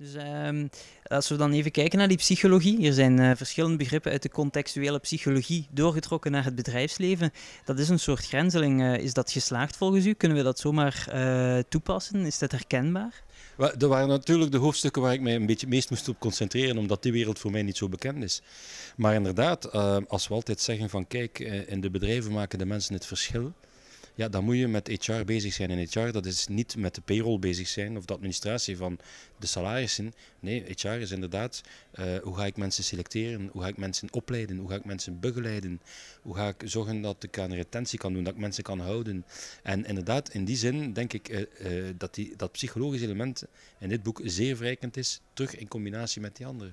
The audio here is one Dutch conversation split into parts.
Dus ehm, als we dan even kijken naar die psychologie, hier zijn eh, verschillende begrippen uit de contextuele psychologie doorgetrokken naar het bedrijfsleven. Dat is een soort grenzeling. Eh, is dat geslaagd volgens u? Kunnen we dat zomaar eh, toepassen? Is dat herkenbaar? Well, dat waren natuurlijk de hoofdstukken waar ik mij een beetje het meest moest op concentreren, omdat die wereld voor mij niet zo bekend is. Maar inderdaad, als we altijd zeggen van kijk, in de bedrijven maken de mensen het verschil ja, dan moet je met HR bezig zijn. En HR, dat is niet met de payroll bezig zijn of de administratie van de salarissen. Nee, HR is inderdaad, eh, hoe ga ik mensen selecteren? Hoe ga ik mensen opleiden? Hoe ga ik mensen begeleiden? Hoe ga ik zorgen dat ik aan retentie kan doen, dat ik mensen kan houden? En inderdaad, in die zin denk ik eh, eh, dat die, dat psychologische element in dit boek zeer verrijkend is, terug in combinatie met die andere.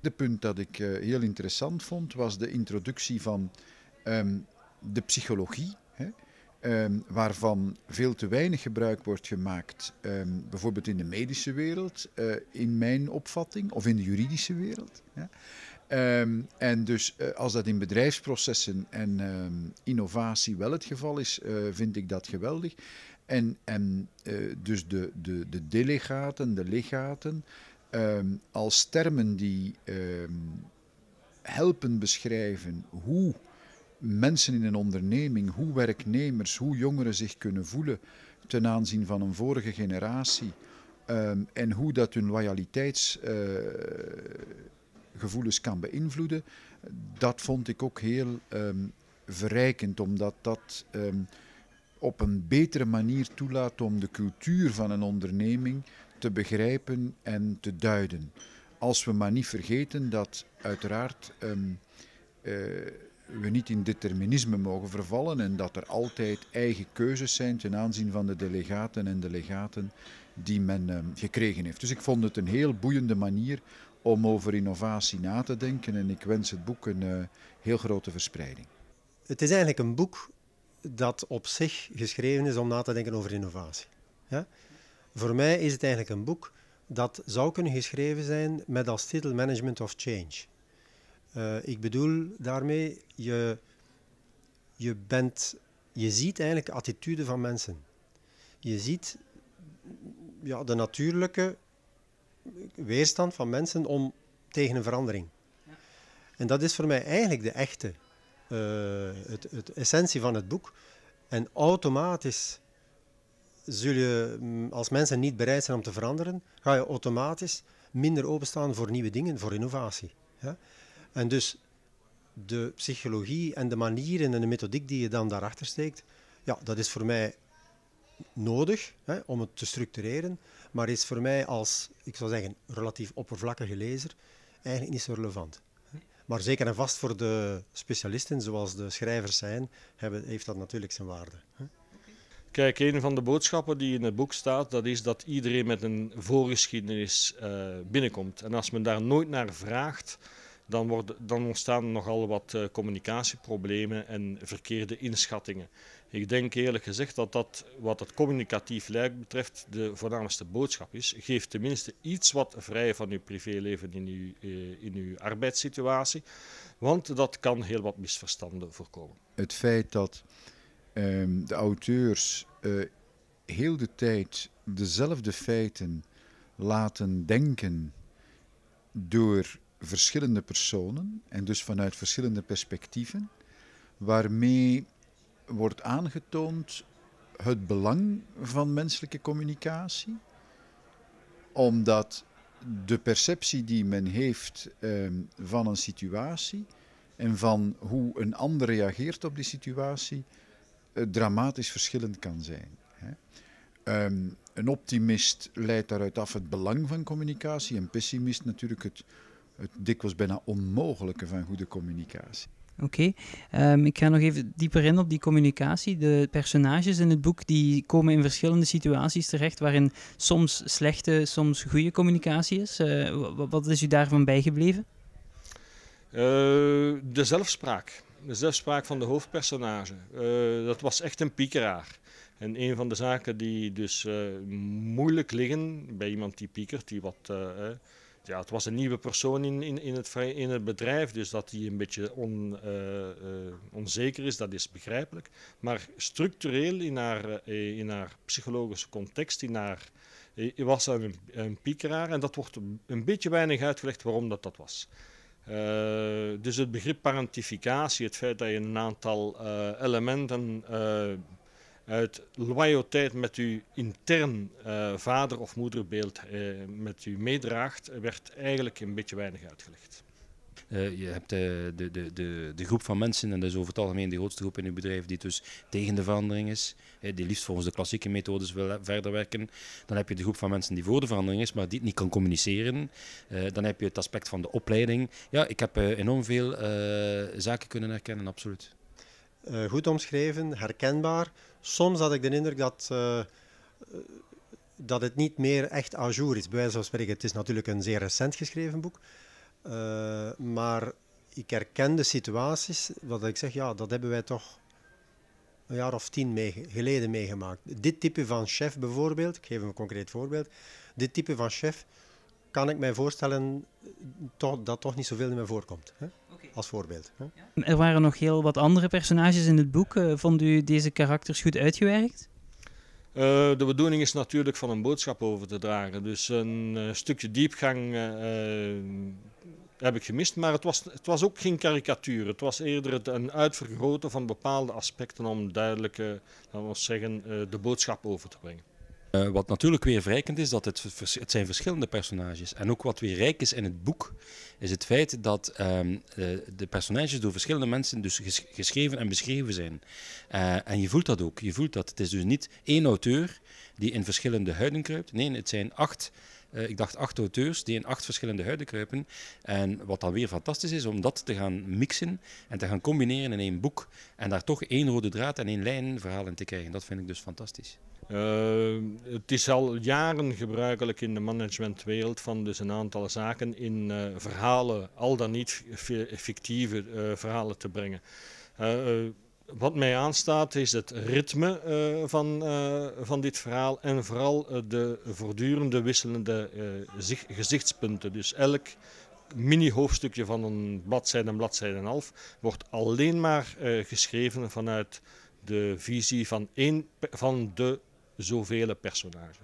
De punt dat ik heel interessant vond was de introductie van ehm, de psychologie. Hè? Ehm, waarvan veel te weinig gebruik wordt gemaakt, ehm, bijvoorbeeld in de medische wereld, eh, in mijn opvatting, of in de juridische wereld. Ehm, en dus eh, als dat in bedrijfsprocessen en innovatie wel het geval is, eh, vind ik dat geweldig. En, en dus de, de, de delegaten, de legaten, als termen die helpen beschrijven hoe mensen in een onderneming, hoe werknemers, hoe jongeren zich kunnen voelen ten aanzien van een vorige generatie. Ehm, en hoe dat hun loyaliteitsgevoelens eh, kan beïnvloeden, dat vond ik ook heel ehm, verrijkend, omdat dat ehm, op een betere manier toelaat om de cultuur van een onderneming te begrijpen en te duiden. Als we maar niet vergeten dat uiteraard eh, we niet in determinisme mogen vervallen en dat er altijd eigen keuzes zijn ten aanzien van de delegaten en delegaten die men ehm, gekregen heeft. Dus ik vond het een heel boeiende manier om over innovatie na te denken en ik wens het boek een eh, heel grote verspreiding. Het is eigenlijk een boek dat op zich geschreven is om na te denken over innovatie. Ja? Voor mij is het eigenlijk een boek dat zou kunnen geschreven zijn met als titel Management of Change. Eh, ik bedoel daarmee, je, je, bent, je ziet eigenlijk attitude van mensen. Je ziet ja, de natuurlijke weerstand van mensen om tegen een verandering. En dat is voor mij eigenlijk de echte eh, het, het, essentie van het boek. En automatisch zul je, mm, als mensen niet bereid zijn om te veranderen, ga je automatisch minder openstaan voor nieuwe dingen, voor innovatie. Ja? En dus de psychologie en de manieren en de methodiek die je dan daarachter steekt, ja, dat is voor mij nodig hè, om het te structureren, maar is voor mij als, ik zou zeggen, relatief oppervlakkige lezer eigenlijk niet zo relevant. Maar zeker en vast voor de specialisten, zoals de schrijvers zijn, hebben, heeft dat natuurlijk zijn waarde. Hè. Kijk, een van de boodschappen die in het boek staat, dat is dat iedereen met een voorgeschiedenis eh, binnenkomt. En als men daar nooit naar vraagt, dan, worden, dan ontstaan nogal wat eh, communicatieproblemen en verkeerde inschattingen. Ik denk eerlijk gezegd dat dat, wat het communicatief lijk betreft, de voornaamste boodschap is. Geef tenminste iets wat vrij van uw privéleven in uw, eh, in uw arbeidssituatie, want dat kan heel wat misverstanden voorkomen. Het feit dat ehm, de auteurs eh, heel de tijd dezelfde feiten laten denken door verschillende personen en dus vanuit verschillende perspectieven, waarmee wordt aangetoond het belang van menselijke communicatie, omdat de perceptie die men heeft ehm, van een situatie en van hoe een ander reageert op die situatie eh, dramatisch verschillend kan zijn. Hè. Ehm, een optimist leidt daaruit af het belang van communicatie, een pessimist natuurlijk het het dikwijls bijna onmogelijke van goede communicatie. Oké, ehm, ik ga nog even dieper in op die communicatie. De personages in het boek die komen in verschillende situaties terecht waarin soms slechte, soms goede communicatie is. Eh, wat is u daarvan bijgebleven? Eh, de zelfspraak. De zelfspraak van de hoofdpersonage. Eh, dat was echt een piekeraar. En een van de zaken die dus moeilijk liggen bij iemand die piekert, die wat ja, het was een nieuwe persoon in, in, in, het, in het bedrijf, dus dat hij een beetje on, eh, eh, onzeker is, dat is begrijpelijk. Maar structureel in haar, eh, in haar psychologische context, in haar, was hij een, een piekeraar en dat wordt een beetje weinig uitgelegd waarom dat, dat was. dus het begrip parentificatie, het feit dat je een aantal elementen uh, uit loyaliteit met uw intern eh, vader- of moederbeeld eh, met u meedraagt, werd eigenlijk een beetje weinig uitgelegd. Eh, je hebt de, de, de, de, groep van mensen, en dat is over het algemeen de grootste groep in uw bedrijf, die dus tegen de verandering is, die liefst volgens de klassieke methodes wil verder werken. Dan heb je de groep van mensen die voor de verandering is, maar die het niet kan communiceren. dan heb je het aspect van de opleiding. Ja, ik heb enorm veel zaken kunnen herkennen, absoluut. Eh, goed omschreven, herkenbaar. Soms had ik de indruk dat, eh, eh, dat het niet meer echt à jour is. Bij wijze van spreken, het is natuurlijk een zeer recent geschreven boek. maar ik herken de situaties, wat ik zeg, ja, dat hebben wij toch een jaar of tien geleden meegemaakt. Dit type van chef bijvoorbeeld, ik geef een concreet voorbeeld, dit type van chef kan ik mij voorstellen toch, dat toch niet zoveel in mij voorkomt. Hè? als voorbeeld. Hè? Er waren nog heel wat andere personages in het boek. Eh, vond u deze karakters goed uitgewerkt? Eh, de bedoeling is natuurlijk van een boodschap over te dragen. Dus een eh, stukje diepgang heb ik gemist. Maar het was, het was ook geen karikatuur. Het was eerder het, een uitvergroten van bepaalde aspecten om duidelijk laten we zeggen, de boodschap over te brengen. wat natuurlijk weer verrijkend is, dat het, het, zijn verschillende personages. En ook wat weer rijk is in het boek, is het feit dat de, ehm, eh, de, personages door verschillende mensen dus geschreven en beschreven zijn. Eh, en je voelt dat ook. Je voelt dat. Het is dus niet één auteur die in verschillende huiden kruipt. Nee, het zijn acht eh, ik dacht acht auteurs die in acht verschillende huiden kruipen. En wat dan weer fantastisch is, om dat te gaan mixen en te gaan combineren in één boek. En daar toch één rode draad en één lijn verhalen te krijgen. Dat vind ik dus fantastisch. Eh, het is al jaren gebruikelijk in de managementwereld van dus een aantal zaken in eh, verhalen, al dan niet fictieve verhalen te brengen wat mij aanstaat is het ritme eh, van, eh, van dit verhaal en vooral eh, de voortdurende wisselende gezichtspunten. Dus elk mini-hoofdstukje van een bladzijde, een bladzijde en half wordt alleen maar geschreven vanuit de visie van één van de zoveel personages.